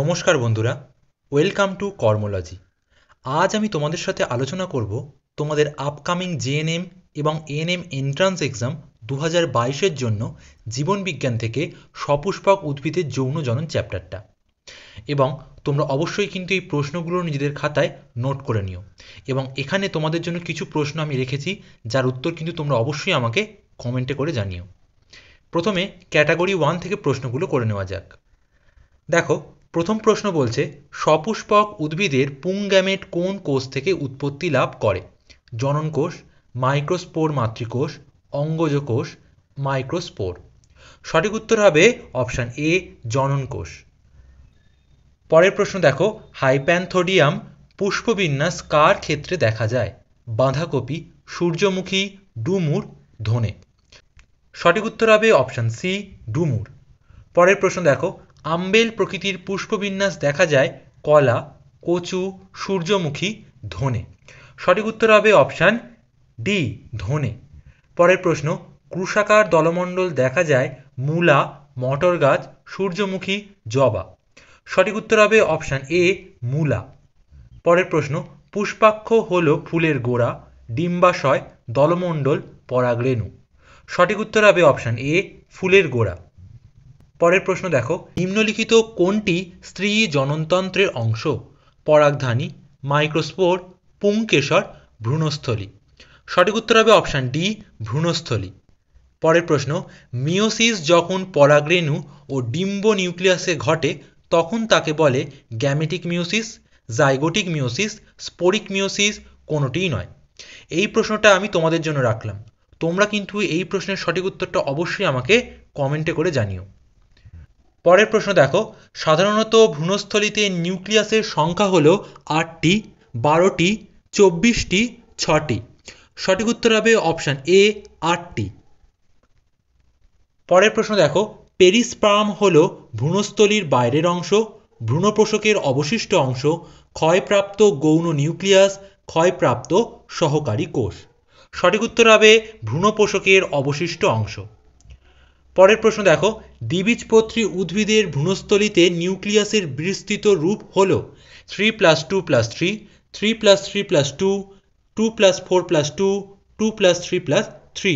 নমস্কার বন্ধুরা welcome to কর্মলজি আজ আমি তোমাদের সাথে আলোচনা করব তোমাদের আপকামিং জেএনএম এবং এএনএম এন্ট্রান্স এক্সাম দু হাজার বাইশের জন্য জীবনবিজ্ঞান থেকে সপুষ্পক উদ্ভিদের যৌন জনন চ্যাপ্টারটা এবং তোমরা অবশ্যই কিন্তু এই প্রশ্নগুলো নিজেদের খাতায় নোট করে নিও এবং এখানে তোমাদের জন্য কিছু প্রশ্ন আমি রেখেছি যার উত্তর কিন্তু তোমরা অবশ্যই আমাকে কমেন্টে করে জানিও প্রথমে ক্যাটাগরি ওয়ান থেকে প্রশ্নগুলো করে নেওয়া যাক দেখো প্রথম প্রশ্ন বলছে সপুষ্পক উদ্ভিদের পুংগ্যামেট কোন কোষ থেকে উৎপত্তি লাভ করে জনন কোষ মাইক্রোস্পোর মাতৃকোষ অঙ্গজ কোষ মাইক্রোস্পোর সঠিক উত্তর হবে অপশান এ জনন কোষ পরের প্রশ্ন দেখো হাইপ্যান্থোডিয়াম পুষ্পবিন্যাস কার ক্ষেত্রে দেখা যায় বাঁধাকপি সূর্যমুখী ডুমুর ধনে সঠিক উত্তর হবে অপশান সি ডুমুর পরের প্রশ্ন দেখো আম্বেল প্রকৃতির পুষ্পবিন্যাস দেখা যায় কলা কচু সূর্যমুখী ধনে সঠিক উত্তর হবে অপশান ডি ধনে পরের প্রশ্ন ক্রুশাকার দলমণ্ডল দেখা যায় মূলা মটর গাছ সূর্যমুখী জবা সঠিক উত্তর হবে অপশান এ মূলা পরের প্রশ্ন পুষ্পাক্ষ হল ফুলের গোড়া ডিম্বাশয় দলমণ্ডল পরাগরেণু সঠিক উত্তর হবে অপশান এ ফুলের গোড়া পরের প্রশ্ন দেখো নিম্নলিখিত কোনটি স্ত্রী জননতন্ত্রের অংশ পরাগধানী মাইক্রোস্পোর পুংকেশর ভ্রূণস্থলী সঠিক উত্তর হবে অপশান ডি ভ্রূণস্থলী পরের প্রশ্ন মিওসিস যখন পরাগরেণু ও ডিম্ব নিউক্লিয়াসে ঘটে তখন তাকে বলে gametic meiosis zygotic meiosis sporic meiosis কোনোটিই নয় এই প্রশ্নটা আমি তোমাদের জন্য রাখলাম তোমরা কিন্তু এই প্রশ্নের সঠিক উত্তরটা অবশ্যই আমাকে কমেন্টে করে জানিও পরের প্রশ্ন দেখো সাধারণত ভ্রূণস্থলিতে নিউক্লিয়াসের সংখ্যা হল আটটি বারোটি চব্বিশটি ছটি সঠিক উত্তর হবে অপশান এ আটটি পরের প্রশ্ন দেখো পেরিসপ্রাম হল ভ্রূণস্থলির বাইরের অংশ ভ্রূণপোষকের অবশিষ্ট অংশ ক্ষয়প্রাপ্ত গৌণ নিউক্লিয়াস ক্ষয়প্রাপ্ত সহকারী কোষ সঠিক উত্তর হবে ভ্রূণপোষকের অবশিষ্ট অংশ পরের প্রশ্ন দেখো দ্বিবীজপত্রী উদ্ভিদের ভ্রূণস্থলিতে নিউক্লিয়াসের বিস্তৃত রূপ হল three plus two plus three three plus three plus two two plus four plus two two plus three plus three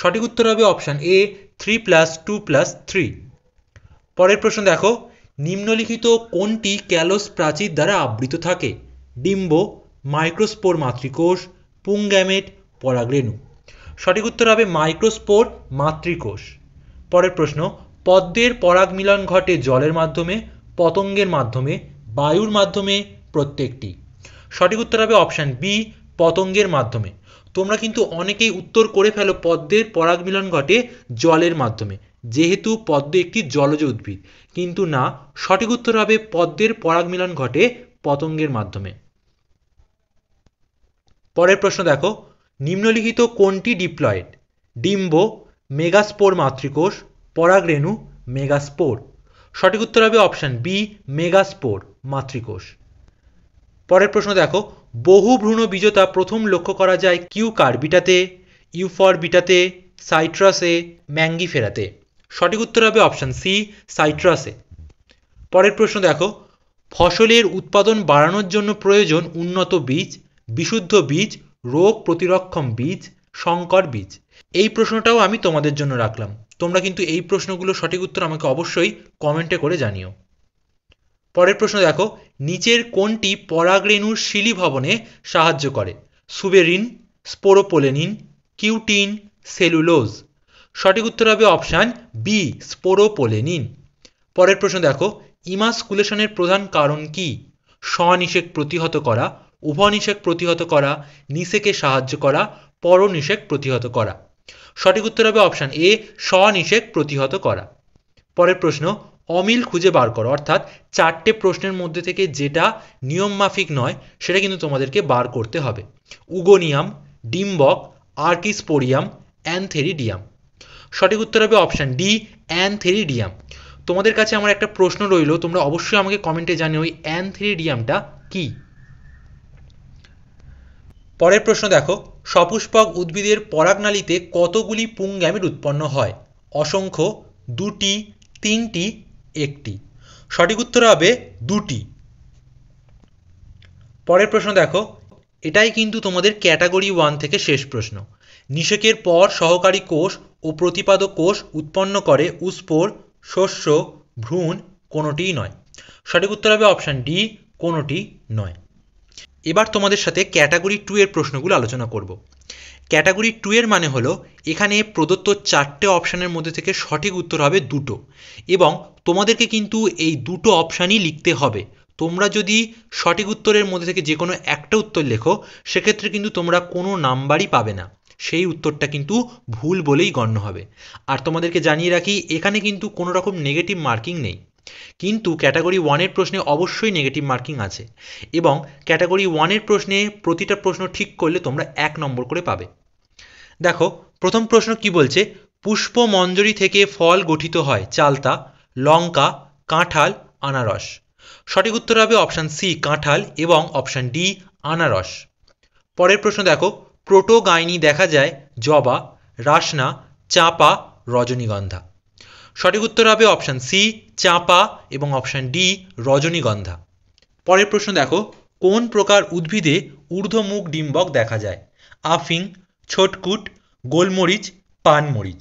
সঠিক উত্তর হবে option A three plus two plus three পরের প্রশ্ন দেখো নিম্নলিখিত কোনটি ক্যালোস প্রাচীর দ্বারা আবৃত থাকে ডিম্ব মাইক্রোস্পোর মাতৃকোষ পুংগ্যামেট পরাগ্রেণু সঠিক উত্তর হবে মাইক্রোস্পোর মাতৃকোষ পরের প্রশ্ন পদ্মের পরাগ মিলন ঘটে জলের মাধ্যমে পতঙ্গের মাধ্যমে বায়ুর মাধ্যমে প্রত্যেকটি সঠিক উত্তর হবে অপশান বি পতঙ্গের মাধ্যমে তোমরা কিন্তু অনেকেই উত্তর করে ফেলো পদ্মের পরাগ মিলন ঘটে জলের মাধ্যমে যেহেতু পদ্ম একটি জলজ উদ্ভিদ কিন্তু না সঠিক উত্তর হবে পদ্মের পরাগ মিলন ঘটে পতঙ্গের মাধ্যমে পরের প্রশ্ন দেখো নিম্নলিখিত কোনটি ডিপ্লয়েড ডিম্ব মেগাস্পোর মাতৃকোষ পরাগরেণু মেগাস্পোর সঠিক উত্তর হবে অপশান বি মেগাস্পোর মাতৃকোষ পরের প্রশ্ন দেখো বহু ভ্রূণ বীজতা প্রথম লক্ষ্য করা যায় কিউ কার্বিটাতে ইউফর বিটাতে সাইট্রাসে ম্যাঙ্গি ফেরাতে সঠিক উত্তর হবে অপশান সি সাইট্রাসে পরের প্রশ্ন দেখো ফসলের উৎপাদন বাড়ানোর জন্য প্রয়োজন উন্নত বীজ বিশুদ্ধ বীজ রোগ প্রতিরক্ষম বীজ সংকর বীজ এই প্রশ্নটাও আমি তোমাদের জন্য রাখলাম তোমরা কিন্তু এই প্রশ্নগুলো সঠিক উত্তর আমাকে অবশ্যই কমেন্টে করে জানিও পরের প্রশ্ন দেখো নিচের কোনটি পরাগরেণুর ভবনে সাহায্য করে সুবেরিন স্পোরোপোলেনিন কিউটিন সেলুলোজ সঠিক উত্তর হবে অপশান বি স্পোরোপোলেনিন পরের প্রশ্ন দেখো ইমাসকুলেশনের প্রধান কারণ কি স্বনিষেক প্রতিহত করা উভনিষেক প্রতিহত করা নিষেকে সাহায্য করা পরনিষেক প্রতিহত করা সঠিক উত্তর হবে অপশান এ স্বনিষেক প্রতিহত করা পরের প্রশ্ন অমিল খুঁজে বার করো অর্থাৎ চারটে প্রশ্নের মধ্যে থেকে যেটা নিয়মমাফিক নয় সেটা কিন্তু তোমাদেরকে বার করতে হবে উগোনিয়াম ডিম্বক আর্কিসপোরিয়াম অ্যানথেরিডিয়াম সঠিক উত্তর হবে অপশান ডি অ্যানথেরিডিয়াম তোমাদের কাছে আমার একটা প্রশ্ন রইল তোমরা অবশ্যই আমাকে কমেন্টে জানিও ওই অ্যানথেরিডিয়ামটা কি পরের প্রশ্ন দেখো সপুষ্পক উদ্ভিদের পরাগনালীতে কতগুলি পুংগ্যামিট উৎপন্ন হয় অসংখ্য দুটি তিনটি একটি সঠিক উত্তর হবে দুটি পরের প্রশ্ন দেখো এটাই কিন্তু তোমাদের ক্যাটাগরি ওয়ান থেকে শেষ প্রশ্ন নিষেকের পর সহকারী কোষ ও প্রতিপাদ কোষ উৎপন্ন করে উস্পোর শস্য ভ্রূণ কোনোটিই নয় সঠিক উত্তর হবে অপশান ডি কোনোটি নয় এবার তোমাদের সাথে ক্যাটাগরি টু এর প্রশ্নগুলো আলোচনা করব ক্যাটাগরি টু এর মানে হলো এখানে প্রদত্ত চারটে অপশানের মধ্যে থেকে সঠিক উত্তর হবে দুটো এবং তোমাদেরকে কিন্তু এই দুটো অপশানই লিখতে হবে তোমরা যদি সঠিক উত্তরের মধ্যে থেকে যে কোনো একটা উত্তর লেখো সেক্ষেত্রে কিন্তু তোমরা কোনো নাম্বারই পাবে না সেই উত্তরটা কিন্তু ভুল বলেই গণ্য হবে আর তোমাদেরকে জানিয়ে রাখি এখানে কিন্তু কোনো রকম নেগেটিভ মার্কিং নেই কিন্তু ক্যাটাগরি ওয়ানের প্রশ্নে অবশ্যই নেগেটিভ মার্কিং আছে এবং ক্যাটাগরি ওয়ানের প্রশ্নে প্রতিটা প্রশ্ন ঠিক করলে তোমরা এক নম্বর করে পাবে দেখো প্রথম প্রশ্ন কি বলছে পুষ্প মঞ্জরি থেকে ফল গঠিত হয় চালতা লঙ্কা কাঁঠাল আনারস সঠিক উত্তর হবে অপশান সি কাঁঠাল এবং অপশান ডি আনারস পরের প্রশ্ন দেখো প্রোটোগাইনি দেখা যায় জবা রাসনা চাপা রজনীগন্ধা সঠিক উত্তর হবে অপশান সি চাঁপা এবং অপশান ডি রজনীগন্ধা পরের প্রশ্ন দেখো কোন প্রকার উদ্ভিদে ঊর্ধ্বমুখ ডিম্বক দেখা যায় আফিং ছোটকুট গোলমরিচ পানমরিচ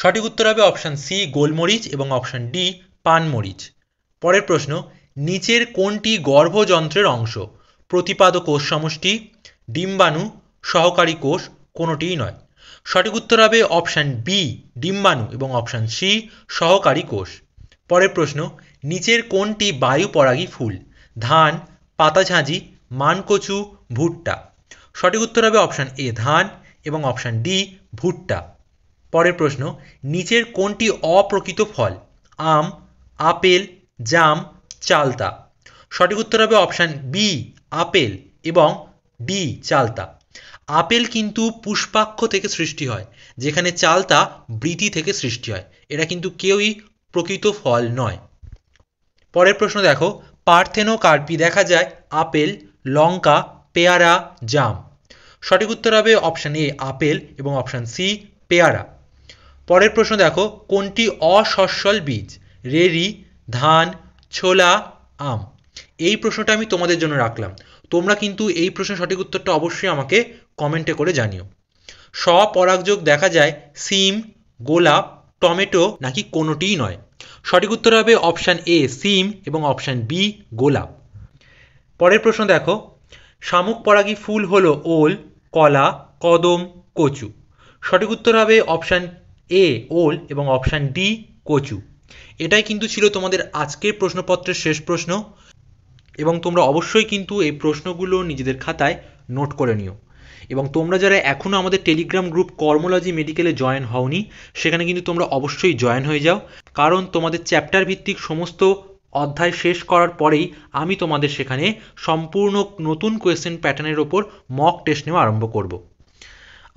সঠিক উত্তর হবে অপশান সি গোলমরিচ এবং অপশান ডি পানমরিচ পরের প্রশ্ন নিচের কোনটি গর্ভযন্ত্রের অংশ প্রতিপাদ কোষ সমষ্টি ডিম্বাণু সহকারী কোষ কোনোটিই নয় সঠিক উত্তর হবে অপশান বি ডিম্বাণু এবং অপশান সি সহকারী কোষ পরের প্রশ্ন নিচের কোনটি বায়ু পরাগী ফুল ধান পাতাঝাঁঝি মানকচু ভুট্টা সঠিক উত্তর হবে অপশান এ ধান এবং অপশান ডি ভুট্টা পরের প্রশ্ন নিচের কোনটি অপ্রকৃত ফল আম আপেল জাম চালতা সঠিক উত্তর হবে অপশান বি আপেল এবং ডি চালতা আপেল কিন্তু পুষ্পাক্ষ থেকে সৃষ্টি হয় যেখানে চালতা বৃতি থেকে সৃষ্টি হয় এটা কিন্তু কেউই প্রকৃত ফল নয় পরের প্রশ্ন দেখো পার্থেনো কার্পি দেখা যায় আপেল লঙ্কা পেয়ারা জাম সঠিক উত্তর হবে অপশান এ আপেল এবং অপশান সি পেয়ারা পরের প্রশ্ন দেখো কোনটি অসস্বল বীজ রেরি ধান ছোলা আম এই প্রশ্নটা আমি তোমাদের জন্য রাখলাম তোমরা কিন্তু এই প্রশ্নের সঠিক উত্তরটা অবশ্যই আমাকে কমেন্টে করে জানিও স্বপরাগযোগ দেখা যায় সিম গোলাপ টমেটো নাকি কোনোটিই নয় সঠিক উত্তর হবে অপশান এ সিম এবং অপশান বি গোলাপ পরের প্রশ্ন দেখো শামুক পরাগী ফুল হলো ওল কলা কদম কচু সঠিক উত্তর হবে অপশান এ ওল এবং অপশান ডি কচু এটাই কিন্তু ছিল তোমাদের আজকের প্রশ্নপত্রের শেষ প্রশ্ন এবং তোমরা অবশ্যই কিন্তু এই প্রশ্নগুলো নিজেদের খাতায় নোট করে নিও এবং তোমরা যারা এখনও আমাদের টেলিগ্রাম গ্রুপ কর্মোলজি মেডিকেলে জয়েন হওনি সেখানে কিন্তু তোমরা অবশ্যই জয়েন হয়ে যাও কারণ তোমাদের চ্যাপ্টার ভিত্তিক সমস্ত অধ্যায় শেষ করার পরেই আমি তোমাদের সেখানে সম্পূর্ণ নতুন কোয়েশ্চেন প্যাটার্নের ওপর মক টেস্ট নেওয়া আরম্ভ করব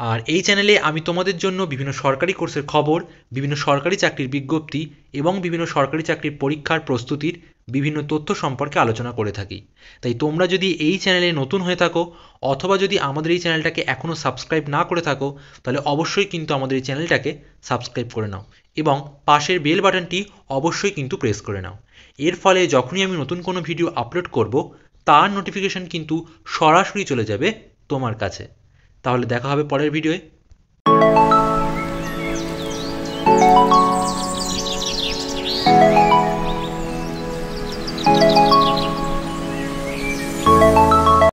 আর এই চ্যানেলে আমি তোমাদের জন্য বিভিন্ন সরকারি কোর্সের খবর বিভিন্ন সরকারি চাকরির বিজ্ঞপ্তি এবং বিভিন্ন সরকারি চাকরির পরীক্ষার প্রস্তুতির বিভিন্ন তথ্য সম্পর্কে আলোচনা করে থাকি তাই তোমরা যদি এই চ্যানেলে নতুন হয়ে থাকো অথবা যদি আমাদের এই চ্যানেলটাকে এখনও সাবস্ক্রাইব না করে থাকো তাহলে অবশ্যই কিন্তু আমাদের এই চ্যানেলটাকে সাবস্ক্রাইব করে নাও এবং পাশের বেল বাটনটি অবশ্যই কিন্তু প্রেস করে নাও এর ফলে যখনই আমি নতুন কোনো ভিডিও আপলোড করব তার নোটিফিকেশান কিন্তু সরাসরি চলে যাবে তোমার কাছে তাহলে দেখা হবে পরের ভিডিওয়ে